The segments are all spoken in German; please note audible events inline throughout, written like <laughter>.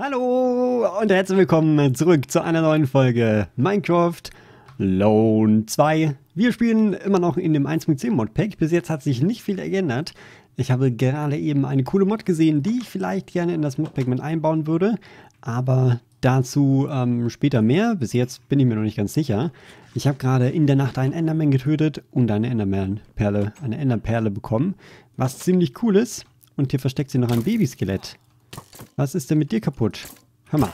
Hallo und herzlich willkommen zurück zu einer neuen Folge Minecraft Lone 2. Wir spielen immer noch in dem 1.10 Modpack. Bis jetzt hat sich nicht viel geändert. Ich habe gerade eben eine coole Mod gesehen, die ich vielleicht gerne in das Modpack mit einbauen würde. Aber dazu ähm, später mehr. Bis jetzt bin ich mir noch nicht ganz sicher. Ich habe gerade in der Nacht einen Enderman getötet und eine Enderman-Perle, eine Enderperle bekommen. Was ziemlich cool ist. Und hier versteckt sie noch ein Babyskelett. Was ist denn mit dir kaputt? Hör mal.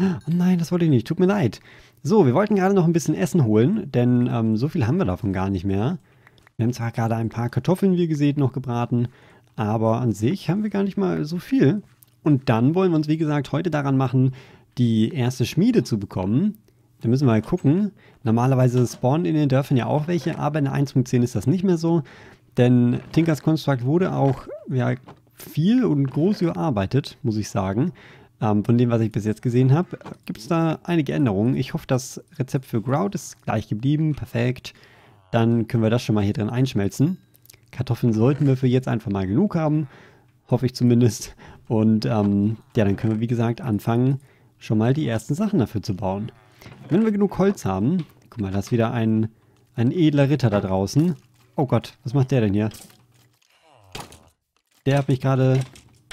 Oh nein, das wollte ich nicht. Tut mir leid. So, wir wollten gerade noch ein bisschen Essen holen, denn ähm, so viel haben wir davon gar nicht mehr. Wir haben zwar gerade ein paar Kartoffeln, wie ihr gesehen, noch gebraten, aber an sich haben wir gar nicht mal so viel. Und dann wollen wir uns, wie gesagt, heute daran machen, die erste Schmiede zu bekommen. Da müssen wir mal gucken. Normalerweise spawnen in den Dörfern ja auch welche, aber in der 1.10 ist das nicht mehr so. Denn Tinkers Construct wurde auch ja, viel und groß gearbeitet, muss ich sagen. Ähm, von dem, was ich bis jetzt gesehen habe, gibt es da einige Änderungen. Ich hoffe, das Rezept für Grout ist gleich geblieben, perfekt. Dann können wir das schon mal hier drin einschmelzen. Kartoffeln sollten wir für jetzt einfach mal genug haben, hoffe ich zumindest. Und ähm, ja, dann können wir, wie gesagt, anfangen, schon mal die ersten Sachen dafür zu bauen. Wenn wir genug Holz haben, guck mal, da ist wieder ein, ein edler Ritter da draußen. Oh Gott, was macht der denn hier? Der hat mich gerade...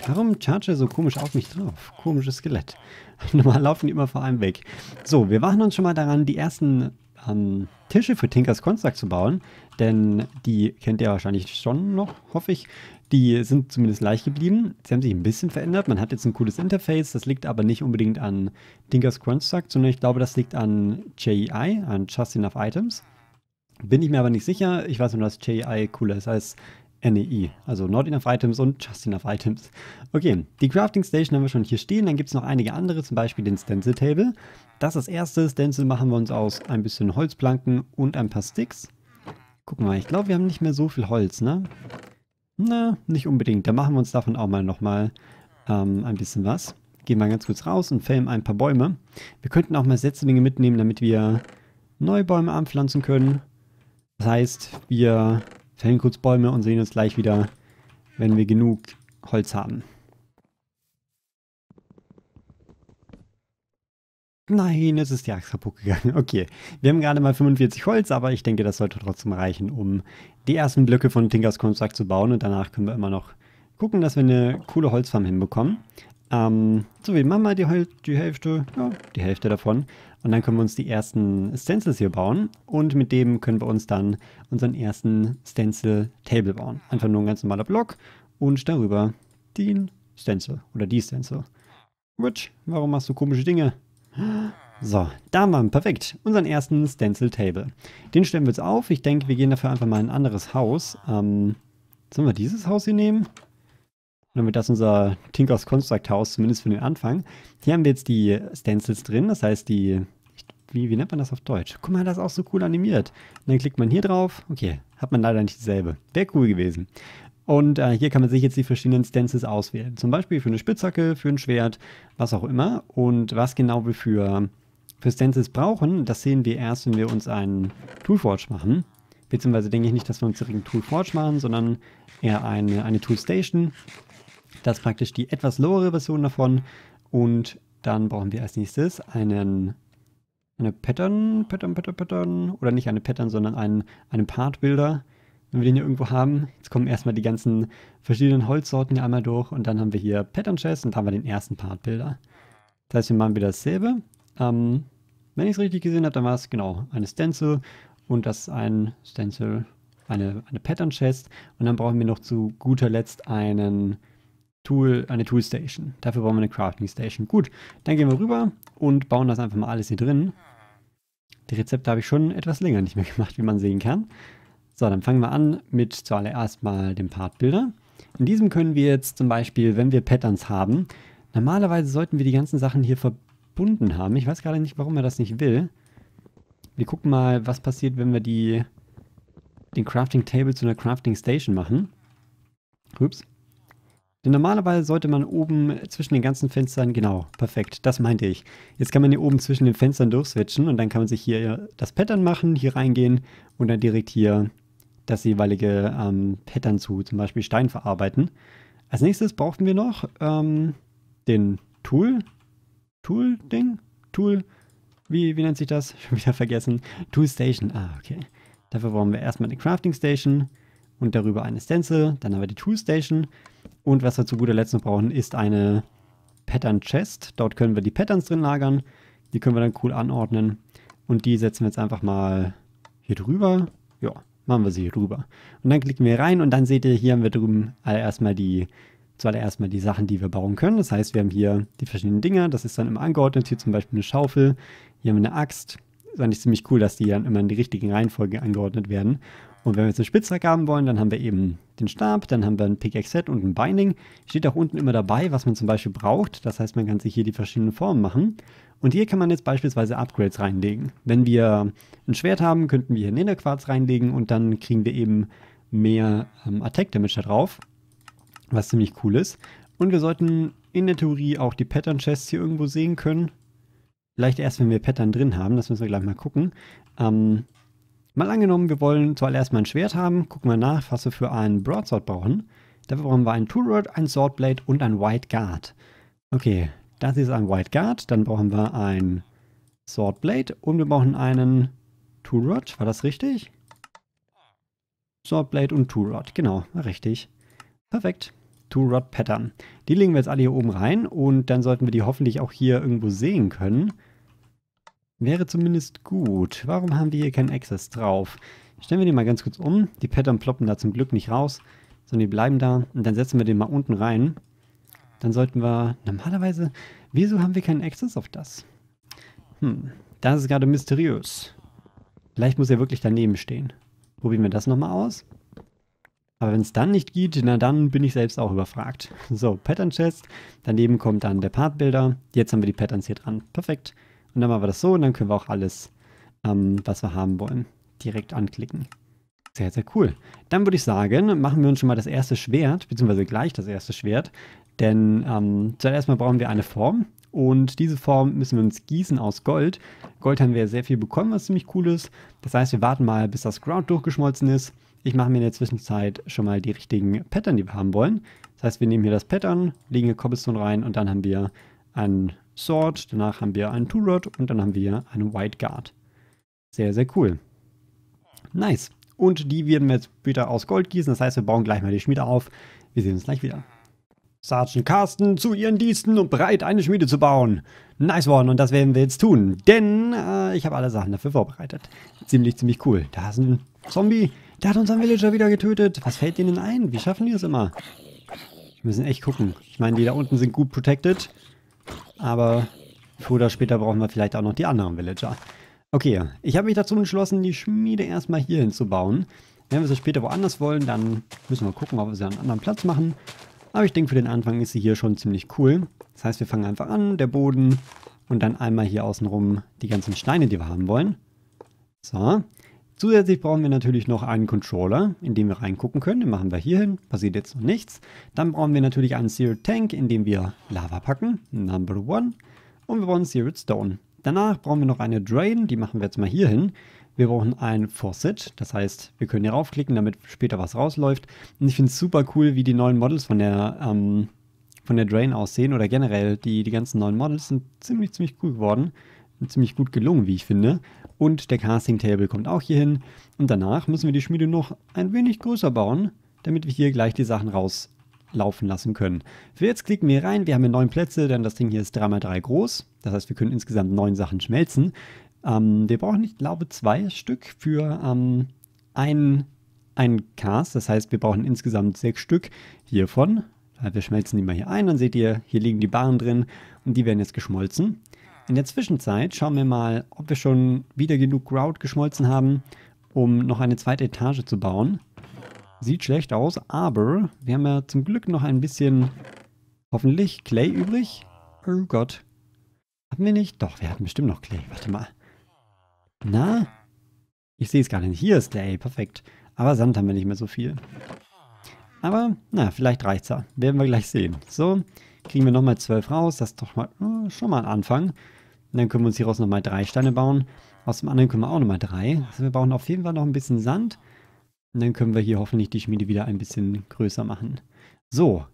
Warum charge er so komisch auf mich drauf? Komisches Skelett. <laughs> Normal laufen die immer vor allem weg. So, wir machen uns schon mal daran, die ersten ähm, Tische für Tinkers Kunstwerk zu bauen. Denn die kennt ihr wahrscheinlich schon noch, hoffe ich. Die sind zumindest leicht geblieben. Sie haben sich ein bisschen verändert. Man hat jetzt ein cooles Interface. Das liegt aber nicht unbedingt an Tinkers Construct, sondern ich glaube, das liegt an JEI, an Just Enough Items. Bin ich mir aber nicht sicher. Ich weiß nur, dass JEI cooler ist als NEI, also Not Enough Items und Just Enough Items. Okay, die Crafting Station haben wir schon hier stehen, dann gibt es noch einige andere, zum Beispiel den Stencil Table. Das ist das erste, Stencil machen wir uns aus ein bisschen Holzplanken und ein paar Sticks. Gucken wir mal, ich glaube wir haben nicht mehr so viel Holz, ne? Na, nicht unbedingt, Dann machen wir uns davon auch mal nochmal ähm, ein bisschen was. Gehen wir ganz kurz raus und fällen ein paar Bäume. Wir könnten auch mal Setzlinge mitnehmen, damit wir neue Bäume anpflanzen können. Das heißt, wir fällen kurz Bäume und sehen uns gleich wieder, wenn wir genug Holz haben. Nein, es ist die Axt kaputt gegangen. <laughs> Okay, wir haben gerade mal 45 Holz, aber ich denke, das sollte trotzdem reichen, um die ersten Blöcke von Tinkers Konstrukt zu bauen und danach können wir immer noch gucken, dass wir eine coole Holzfarm hinbekommen. Ähm, so wie Mama die, die Hälfte, ja, die Hälfte davon. Und dann können wir uns die ersten Stencils hier bauen. Und mit dem können wir uns dann unseren ersten Stencil-Table bauen. Einfach nur ein ganz normaler Block und darüber den Stencil oder die Stencil. Rich, warum machst du komische Dinge? So, da haben wir perfekt. Unseren ersten Stencil Table. Den stellen wir jetzt auf. Ich denke, wir gehen dafür einfach mal in ein anderes Haus. Ähm, sollen wir dieses Haus hier nehmen? Und damit das unser Tinkers Construct House, zumindest für den Anfang. Hier haben wir jetzt die Stencils drin, das heißt die, wie, wie nennt man das auf Deutsch? Guck mal, das ist auch so cool animiert. Und dann klickt man hier drauf, okay, hat man leider nicht dieselbe. Wäre cool gewesen. Und äh, hier kann man sich jetzt die verschiedenen Stances auswählen. Zum Beispiel für eine Spitzhacke, für ein Schwert, was auch immer. Und was genau wir für, für Stances brauchen, das sehen wir erst, wenn wir uns einen Toolforge machen. Beziehungsweise denke ich nicht, dass wir uns direkt einen Toolforge machen, sondern eher eine, eine Toolstation. Das ist praktisch die etwas lowere Version davon. Und dann brauchen wir als nächstes einen, eine Pattern, Pattern, Pattern, Pattern, oder nicht eine Pattern, sondern einen, einen Part Builder, wenn wir den hier irgendwo haben. Jetzt kommen erstmal die ganzen verschiedenen Holzsorten hier einmal durch und dann haben wir hier Pattern Chest und dann haben wir den ersten Part Builder. Das heißt, wir machen wieder dasselbe. Ähm, wenn ich es richtig gesehen habe, dann war es genau eine Stencil und das ist ein Stencil, eine, eine Pattern Chest und dann brauchen wir noch zu guter Letzt einen Tool, eine Toolstation. Dafür brauchen wir eine Crafting Station. Gut, dann gehen wir rüber und bauen das einfach mal alles hier drin. Die Rezepte habe ich schon etwas länger nicht mehr <laughs> gemacht, wie man sehen kann. So, dann fangen wir an mit zuallererst mal dem Part Builder. In diesem können wir jetzt zum Beispiel, wenn wir Patterns haben, normalerweise sollten wir die ganzen Sachen hier verbunden haben. Ich weiß gerade nicht, warum er das nicht will. Wir gucken mal, was passiert, wenn wir die, den Crafting Table zu einer Crafting Station machen. Ups. Denn normalerweise sollte man oben zwischen den ganzen Fenstern, genau, perfekt, das meinte ich. Jetzt kann man hier oben zwischen den Fenstern durchswitchen und dann kann man sich hier äh, das Pattern machen, hier reingehen und dann direkt hier das jeweilige ähm, Pattern zu zum Beispiel Stein verarbeiten. Als nächstes brauchten wir noch ähm, den Tool, Tool-Ding, Tool, wie, wie nennt sich das? <laughs> Schon wieder vergessen. Tool Station, ah, okay. Dafür brauchen wir erstmal eine Crafting Station und darüber eine Stencil. Dann haben wir die Tool Station. Und was wir zu guter Letzt noch brauchen, ist eine Pattern Chest. Dort können wir die Patterns drin lagern. Die können wir dann cool anordnen. Und die setzen wir jetzt einfach mal hier drüber. Ja, machen wir sie hier drüber. Und dann klicken wir rein und dann seht ihr, hier haben wir drüben erstmal die zuallererst mal die Sachen, die wir bauen können. Das heißt, wir haben hier die verschiedenen Dinger. Das ist dann immer angeordnet. Hier zum Beispiel eine Schaufel. Hier haben wir eine Axt. Das Ist eigentlich ziemlich cool, dass die dann immer in die richtigen Reihenfolge angeordnet werden. Und wenn wir jetzt eine Spitzhacke haben wollen, dann haben wir eben den Stab, dann haben wir ein Pickaxe-Set und ein Binding. Steht auch unten immer dabei, was man zum Beispiel braucht. Das heißt, man kann sich hier die verschiedenen Formen machen. Und hier kann man jetzt beispielsweise Upgrades reinlegen. Wenn wir ein Schwert haben, könnten wir hier Nenderquarz reinlegen und dann kriegen wir eben mehr ähm, Attack-Damage da drauf, was ziemlich cool ist. Und wir sollten in der Theorie auch die Pattern-Chests hier irgendwo sehen können. Vielleicht erst, wenn wir Pattern drin haben, das müssen wir gleich mal gucken. Ähm, Mal angenommen, wir wollen zwar erstmal ein Schwert haben, gucken wir nach, was wir für einen Broadsword brauchen. Dafür brauchen wir einen Two-Rod, ein Swordblade und ein White Guard. Okay, das ist ein White Guard, dann brauchen wir ein Swordblade und wir brauchen einen Two-Rod, war das richtig? Swordblade und Two-Rod, genau, war richtig. Perfekt. Two-Rod-Pattern. Die legen wir jetzt alle hier oben rein und dann sollten wir die hoffentlich auch hier irgendwo sehen können. Wäre zumindest gut. Warum haben wir hier keinen Access drauf? Stellen wir den mal ganz kurz um. Die Pattern ploppen da zum Glück nicht raus, sondern die bleiben da. Und dann setzen wir den mal unten rein. Dann sollten wir normalerweise... Wieso haben wir keinen Access auf das? Hm, das ist gerade mysteriös. Vielleicht muss er wirklich daneben stehen. Probieren wir das nochmal aus. Aber wenn es dann nicht geht, na dann bin ich selbst auch überfragt. So, Pattern Chest, daneben kommt dann der Part Builder, jetzt haben wir die Patterns hier dran. Perfekt. Perfekt. Und dann machen wir das so und dann können wir auch alles, ähm, was wir haben wollen, direkt anklicken. Sehr, sehr cool. Dann würde ich sagen, machen wir uns schon mal das erste Schwert, beziehungsweise gleich das erste Schwert. Denn ähm, zuerst mal brauchen wir eine Form. Und diese Form müssen wir uns gießen aus Gold. Gold haben wir ja sehr viel bekommen, was ziemlich cool ist. Das heißt, wir warten mal, bis das Ground durchgeschmolzen ist. Ich mache mir in der Zwischenzeit schon mal die richtigen Pattern, die wir haben wollen. Das heißt, wir nehmen hier das Pattern, legen hier Cobblestone rein und dann haben wir ein Sword, danach haben wir einen Two-Rod und dann haben wir einen White Guard. Sehr, sehr cool. Nice. Und die werden wir jetzt wieder aus Gold gießen. Das heißt, wir bauen gleich mal die Schmiede auf. Wir sehen uns gleich wieder. Sergeant Carsten zu ihren Diensten und bereit, eine Schmiede zu bauen. Nice one, und das werden wir jetzt tun, denn äh, ich habe alle Sachen dafür vorbereitet. Ziemlich, ziemlich cool. Da ist ein Zombie, der hat unseren Villager wieder getötet. Was fällt denen ein? Wie schaffen die es immer? Wir müssen echt gucken. Ich meine, die da unten sind gut protected. Aber früher oder später brauchen wir vielleicht auch noch die anderen Villager. Okay, ich habe mich dazu entschlossen, die Schmiede erstmal hier hinzubauen. Wenn wir sie später woanders wollen, dann müssen wir gucken, ob wir sie an einem anderen Platz machen. Aber ich denke, für den Anfang ist sie hier schon ziemlich cool. Das heißt, wir fangen einfach an, der Boden und dann einmal hier außenrum die ganzen Steine, die wir haben wollen. So, Zusätzlich brauchen wir natürlich noch einen Controller, in den wir reingucken können. Den machen wir hier hin, passiert jetzt noch nichts. Dann brauchen wir natürlich einen Sealed Tank, in dem wir Lava packen, Number One. Und wir brauchen Sealed Stone. Danach brauchen wir noch eine Drain, die machen wir jetzt mal hier hin. Wir brauchen ein Faucet, das heißt, wir können hier raufklicken, damit später was rausläuft. Und ich finde es super cool, wie die neuen Models von der, ähm, von der Drain aussehen oder generell die, die ganzen neuen Models sind ziemlich, ziemlich cool geworden ziemlich gut gelungen, wie ich finde. Und der Casting Table kommt auch hier hin. Und danach müssen wir die Schmiede noch ein wenig größer bauen, damit wir hier gleich die Sachen rauslaufen lassen können. Für jetzt klicken wir rein, wir haben hier neun Plätze, denn das Ding hier ist 3x3 groß. Das heißt, wir können insgesamt neun Sachen schmelzen. Ähm, wir brauchen, ich glaube, zwei Stück für ähm, einen, einen Cast. Das heißt, wir brauchen insgesamt sechs Stück hiervon. Wir schmelzen die mal hier ein, dann seht ihr, hier liegen die Bahnen drin und die werden jetzt geschmolzen. In der Zwischenzeit schauen wir mal, ob wir schon wieder genug Grout geschmolzen haben, um noch eine zweite Etage zu bauen. Sieht schlecht aus, aber wir haben ja zum Glück noch ein bisschen, hoffentlich, Clay übrig. Oh Gott. Hatten wir nicht? Doch, wir hatten bestimmt noch Clay. Warte mal. Na? Ich sehe es gar nicht. Hier ist Clay, perfekt. Aber Sand haben wir nicht mehr so viel. Aber, na, vielleicht reicht's ja. Werden wir gleich sehen. So, kriegen wir nochmal 12 raus. Das ist doch mal, oh, schon mal ein Anfang. Und dann können wir uns hieraus nochmal drei Steine bauen. Aus dem anderen können wir auch nochmal drei. Also wir brauchen auf jeden Fall noch ein bisschen Sand. Und dann können wir hier hoffentlich die Schmiede wieder ein bisschen größer machen. So,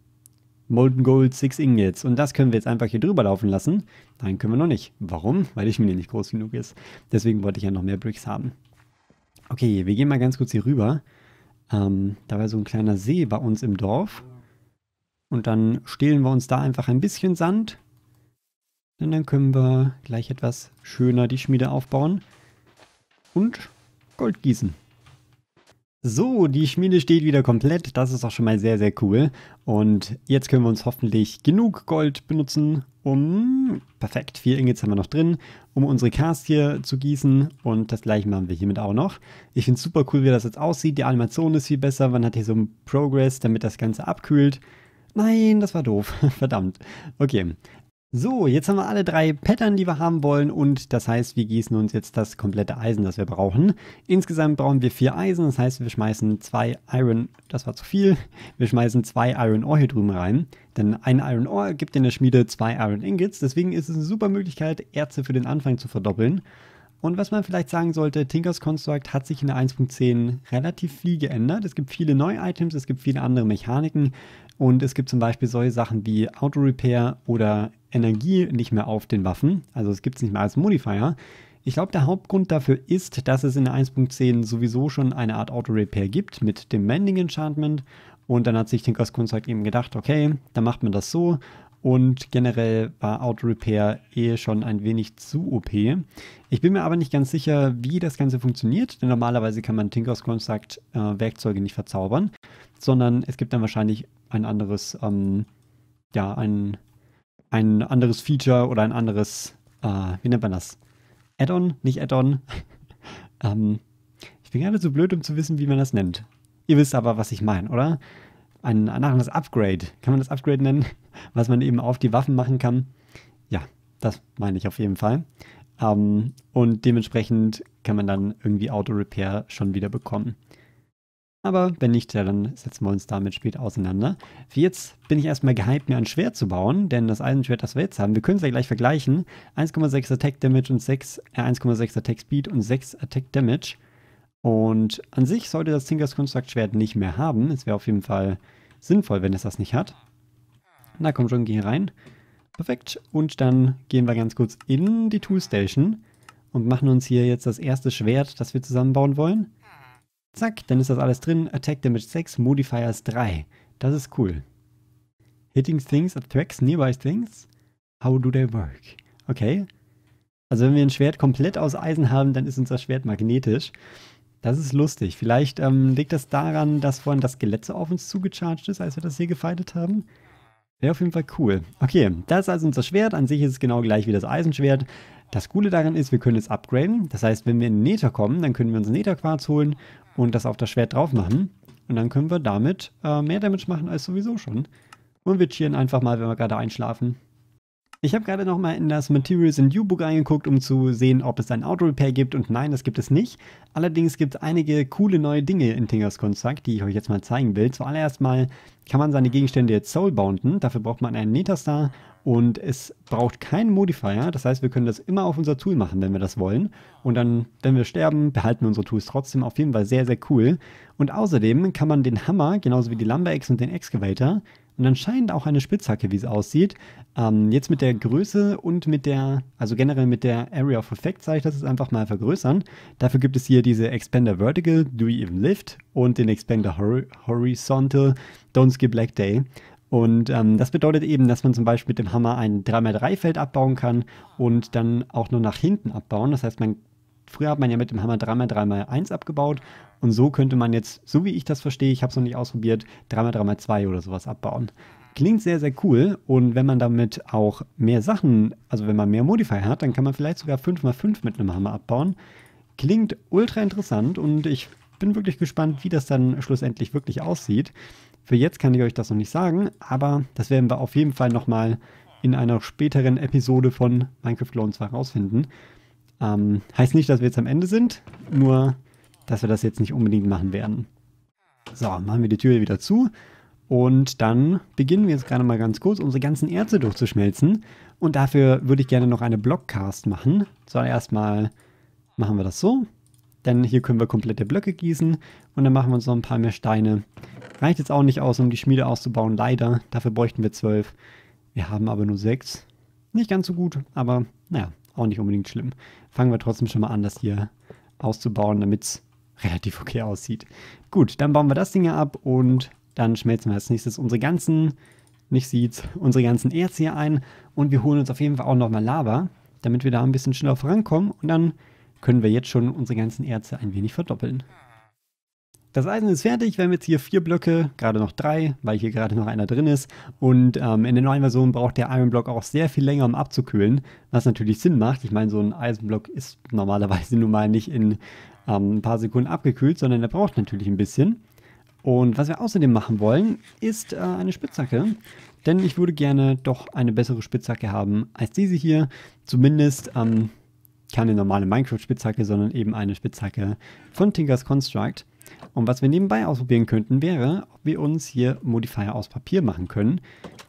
Molten Gold 6 Ingots. Und das können wir jetzt einfach hier drüber laufen lassen. Nein, können wir noch nicht. Warum? Weil die Schmiede nicht groß genug ist. Deswegen wollte ich ja noch mehr Bricks haben. Okay, wir gehen mal ganz kurz hier rüber. Ähm, da war so ein kleiner See bei uns im Dorf. Und dann stehlen wir uns da einfach ein bisschen Sand denn dann können wir gleich etwas schöner die Schmiede aufbauen und Gold gießen. So, die Schmiede steht wieder komplett. Das ist auch schon mal sehr, sehr cool. Und jetzt können wir uns hoffentlich genug Gold benutzen, um... Perfekt, vier Ingots haben wir noch drin, um unsere Cast hier zu gießen. Und das gleiche machen wir hiermit auch noch. Ich finde es super cool, wie das jetzt aussieht. Die Animation ist viel besser. Man hat hier so einen Progress, damit das Ganze abkühlt. Nein, das war doof. <laughs> Verdammt. Okay, so, jetzt haben wir alle drei Pattern, die wir haben wollen und das heißt, wir gießen uns jetzt das komplette Eisen, das wir brauchen. Insgesamt brauchen wir vier Eisen, das heißt, wir schmeißen zwei Iron, das war zu viel, wir schmeißen zwei Iron Ore hier drüben rein, denn ein Iron Ore gibt in der Schmiede zwei Iron Ingots, deswegen ist es eine super Möglichkeit, Erze für den Anfang zu verdoppeln. Und was man vielleicht sagen sollte, Tinkers Construct hat sich in der 1.10 relativ viel geändert. Es gibt viele neue Items, es gibt viele andere Mechaniken und es gibt zum Beispiel solche Sachen wie Auto Repair oder Energie nicht mehr auf den Waffen. Also es gibt es nicht mehr als Modifier. Ich glaube, der Hauptgrund dafür ist, dass es in der 1.10 sowieso schon eine Art Auto-Repair gibt mit dem Mending Enchantment. Und dann hat sich Tinkers Kunstwerk halt eben gedacht, okay, dann macht man das so. Und generell war Auto-Repair eh schon ein wenig zu OP. Ich bin mir aber nicht ganz sicher, wie das Ganze funktioniert, denn normalerweise kann man Tinkers Construct äh, Werkzeuge nicht verzaubern, sondern es gibt dann wahrscheinlich ein anderes, ähm, ja, ein, ein anderes Feature oder ein anderes, äh, wie nennt man das? Add-on, nicht Add-on. <laughs> ähm, ich bin gerade zu so blöd, um zu wissen, wie man das nennt. Ihr wisst aber, was ich meine, oder? Ein, ein anderes Upgrade, kann man das Upgrade nennen, <laughs> was man eben auf die Waffen machen kann. Ja, das meine ich auf jeden Fall. Ähm, und dementsprechend kann man dann irgendwie Auto-Repair schon wieder bekommen. Aber wenn nicht, dann setzen wir uns damit spät auseinander. Für jetzt bin ich erstmal gehypt, mir ein Schwert zu bauen, denn das Eisenschwert, das wir jetzt haben, wir können es ja gleich vergleichen. 1,6 Attack Damage und 6, äh, 1,6 Attack Speed und 6 Attack Damage. Und an sich sollte das Tinkers Construct Schwert nicht mehr haben. Es wäre auf jeden Fall sinnvoll, wenn es das nicht hat. Na komm schon, geh hier rein. Perfekt. Und dann gehen wir ganz kurz in die Tool Station und machen uns hier jetzt das erste Schwert, das wir zusammenbauen wollen. Zack, dann ist das alles drin. Attack Damage 6, Modifiers 3. Das ist cool. Hitting things attracts nearby things. How do they work? Okay. Also wenn wir ein Schwert komplett aus Eisen haben, dann ist unser Schwert magnetisch. Das ist lustig. Vielleicht ähm, liegt das daran, dass vorhin das Skelett so auf uns zugecharged ist, als wir das hier gefightet haben. Wäre auf jeden Fall cool. Okay, das ist also unser Schwert. An sich ist es genau gleich wie das Eisenschwert. Das Coole daran ist, wir können es upgraden. Das heißt, wenn wir in Nether kommen, dann können wir uns Netherquarz holen und das auf das Schwert drauf machen. Und dann können wir damit äh, mehr Damage machen als sowieso schon. Und wir cheeren einfach mal, wenn wir gerade einschlafen. Ich habe gerade nochmal in das Materials in You Book reingeguckt, um zu sehen, ob es ein Auto-Repair gibt und nein, das gibt es nicht. Allerdings gibt es einige coole neue Dinge in Tingers Construct, die ich euch jetzt mal zeigen will. Zuallererst mal kann man seine Gegenstände jetzt soulbounden, dafür braucht man einen Nether-Star und es braucht keinen Modifier, das heißt, wir können das immer auf unser Tool machen, wenn wir das wollen. Und dann, wenn wir sterben, behalten wir unsere Tools trotzdem auf jeden Fall sehr, sehr cool. Und außerdem kann man den Hammer, genauso wie die lumber ex und den Excavator, und anscheinend auch eine Spitzhacke, wie es aussieht. Ähm, jetzt mit der Größe und mit der, also generell mit der Area of Effect, sage ich das jetzt einfach mal vergrößern. Dafür gibt es hier diese Expander Vertical, Do You Even Lift und den Expander Hor Horizontal, Don't Skip Black Day. Und ähm, das bedeutet eben, dass man zum Beispiel mit dem Hammer ein 3x3-Feld abbauen kann und dann auch nur nach hinten abbauen. Das heißt, man Früher hat man ja mit dem Hammer 3x3x1 abgebaut und so könnte man jetzt, so wie ich das verstehe, ich habe es noch nicht ausprobiert, 3x3x2 oder sowas abbauen. Klingt sehr, sehr cool und wenn man damit auch mehr Sachen, also wenn man mehr Modifier hat, dann kann man vielleicht sogar 5x5 mit einem Hammer abbauen. Klingt ultra interessant und ich bin wirklich gespannt, wie das dann schlussendlich wirklich aussieht. Für jetzt kann ich euch das noch nicht sagen, aber das werden wir auf jeden Fall nochmal in einer späteren Episode von Minecraft Clone 2 rausfinden. Ähm, heißt nicht, dass wir jetzt am Ende sind, nur dass wir das jetzt nicht unbedingt machen werden. So, machen wir die Tür wieder zu und dann beginnen wir jetzt gerade mal ganz kurz, unsere ganzen Erze durchzuschmelzen. Und dafür würde ich gerne noch eine Blockcast machen. Zuallererst mal machen wir das so. Denn hier können wir komplette Blöcke gießen und dann machen wir uns noch ein paar mehr Steine. Reicht jetzt auch nicht aus, um die Schmiede auszubauen, leider. Dafür bräuchten wir zwölf. Wir haben aber nur sechs. Nicht ganz so gut, aber naja, auch nicht unbedingt schlimm. Fangen wir trotzdem schon mal an, das hier auszubauen, damit es relativ okay aussieht. Gut, dann bauen wir das Ding hier ab und dann schmelzen wir als nächstes unsere ganzen, nicht sieht's, unsere ganzen Erze hier ein und wir holen uns auf jeden Fall auch nochmal Lava, damit wir da ein bisschen schneller vorankommen und dann können wir jetzt schon unsere ganzen Erze ein wenig verdoppeln. Das Eisen ist fertig, wir haben jetzt hier vier Blöcke, gerade noch drei, weil hier gerade noch einer drin ist. Und ähm, in der neuen Version braucht der Ironblock auch sehr viel länger, um abzukühlen, was natürlich Sinn macht. Ich meine, so ein Eisenblock ist normalerweise <laughs> nun mal nicht in ähm, ein paar Sekunden abgekühlt, sondern er braucht natürlich ein bisschen. Und was wir außerdem machen wollen, ist äh, eine Spitzhacke. Denn ich würde gerne doch eine bessere Spitzhacke haben als diese hier. Zumindest ähm, keine normale Minecraft-Spitzhacke, sondern eben eine Spitzhacke von Tinkers Construct. Und was wir nebenbei ausprobieren könnten, wäre, ob wir uns hier Modifier aus Papier machen können.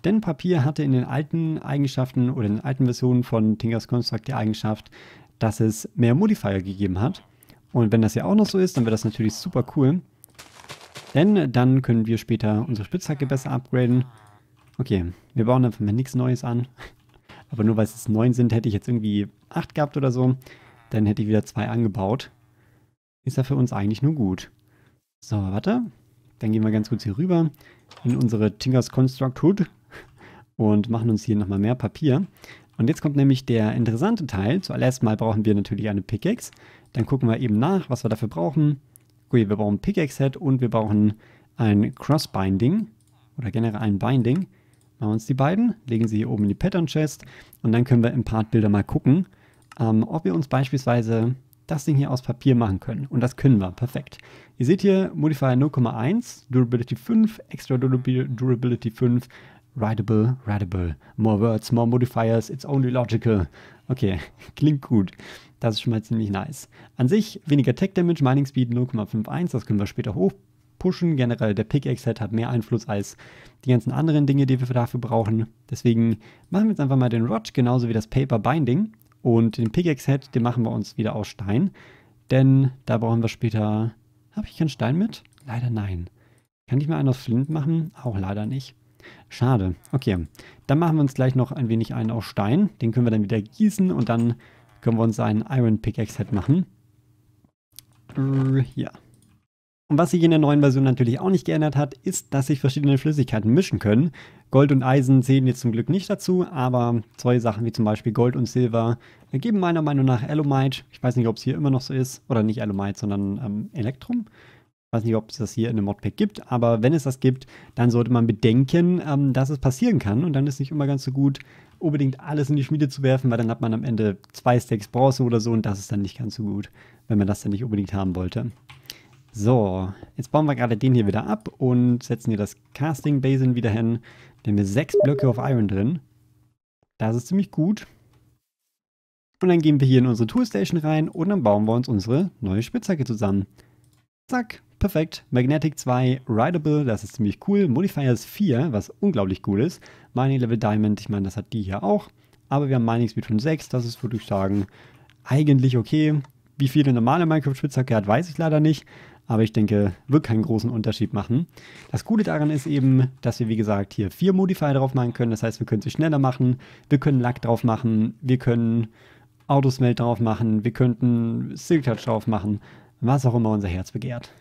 Denn Papier hatte in den alten Eigenschaften oder in den alten Versionen von Tinkers Construct die Eigenschaft, dass es mehr Modifier gegeben hat. Und wenn das ja auch noch so ist, dann wäre das natürlich super cool. Denn dann können wir später unsere Spitzhacke besser upgraden. Okay, wir bauen einfach mal nichts Neues an. Aber nur weil es jetzt neun sind, hätte ich jetzt irgendwie acht gehabt oder so. Dann hätte ich wieder zwei angebaut. Ist ja für uns eigentlich nur gut. So, warte. Dann gehen wir ganz kurz hier rüber in unsere Tinkers Construct Hood und machen uns hier nochmal mehr Papier. Und jetzt kommt nämlich der interessante Teil. Zuallererst mal brauchen wir natürlich eine Pickaxe. Dann gucken wir eben nach, was wir dafür brauchen. Okay, wir brauchen ein pickaxe set und wir brauchen ein Cross-Binding oder generell ein Binding. Machen wir uns die beiden, legen sie hier oben in die Pattern Chest und dann können wir im Part Partbilder mal gucken, ähm, ob wir uns beispielsweise das Ding hier aus Papier machen können. Und das können wir, perfekt. Ihr seht hier Modifier 0,1, Durability 5, Extra Durability 5, Writable, Writable. More words, more modifiers, it's only logical. Okay, <laughs> klingt gut. Das ist schon mal ziemlich nice. An sich weniger Tech Damage, Mining Speed 0,51, das können wir später hoch pushen. Generell der Pickaxe-Set hat mehr Einfluss als die ganzen anderen Dinge, die wir dafür brauchen. Deswegen machen wir jetzt einfach mal den Rod, genauso wie das Paper Binding. Und den Pickaxe-Head, den machen wir uns wieder aus Stein. Denn da brauchen wir später... Habe ich keinen Stein mit? Leider nein. Kann ich mal einen aus Flint machen? Auch leider nicht. Schade. Okay, dann machen wir uns gleich noch ein wenig einen aus Stein. Den können wir dann wieder gießen und dann können wir uns einen Iron Pickaxe Head machen. Ja. Und was sich in der neuen Version natürlich auch nicht geändert hat, ist, dass sich verschiedene Flüssigkeiten mischen können. Gold und Eisen zählen jetzt zum Glück nicht dazu, aber solche Sachen wie zum Beispiel Gold und Silber ergeben meiner Meinung nach Alumite. Ich weiß nicht, ob es hier immer noch so ist, oder nicht Alumite, sondern ähm, Elektrum. Ich weiß nicht, ob es das hier in einem Modpack gibt, aber wenn es das gibt, dann sollte man bedenken, ähm, dass es passieren kann und dann ist nicht immer ganz so gut, unbedingt alles in die Schmiede zu werfen, weil dann hat man am Ende zwei Stacks Bronze oder so und das ist dann nicht ganz so gut, wenn man das dann nicht unbedingt haben wollte. So, jetzt bauen wir gerade den hier wieder ab und setzen hier das Casting Basin wieder hin. Da haben wir sechs Blöcke auf Iron drin. Das ist ziemlich gut. Und dann gehen wir hier in unsere Toolstation rein und dann bauen wir uns unsere neue Spitzhacke zusammen. Zack, perfekt. Magnetic 2, Rideable, das ist ziemlich cool. Modifiers 4, was unglaublich cool ist. Mining Level Diamond, ich meine, das hat die hier auch. Aber wir haben Mining Speed von 6, das ist, würde ich sagen, eigentlich okay. Wie viel eine normale Minecraft-Spitzhacke hat, weiß ich leider nicht. Aber ich denke, wird keinen großen Unterschied machen. Das Coole daran ist eben, dass wir, wie gesagt, hier vier Modifier drauf machen können. Das heißt, wir können sie schneller machen, wir können Lack drauf machen, wir können Autosmelt drauf machen, wir könnten Silk Touch drauf machen, was auch immer unser Herz begehrt.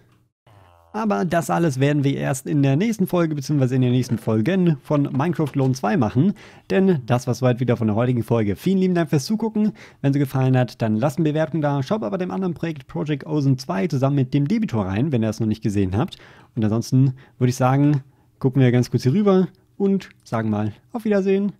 Aber das alles werden wir erst in der nächsten Folge bzw. in den nächsten Folgen von Minecraft Clone 2 machen. Denn das war soweit wieder von der heutigen Folge. Vielen lieben Dank fürs Zugucken. Wenn es euch gefallen hat, dann lasst eine Bewertung da. Schaut aber dem anderen Projekt Project Ocean 2 zusammen mit dem Debitor rein, wenn ihr es noch nicht gesehen habt. Und ansonsten würde ich sagen, gucken wir ganz kurz hier rüber und sagen mal auf Wiedersehen.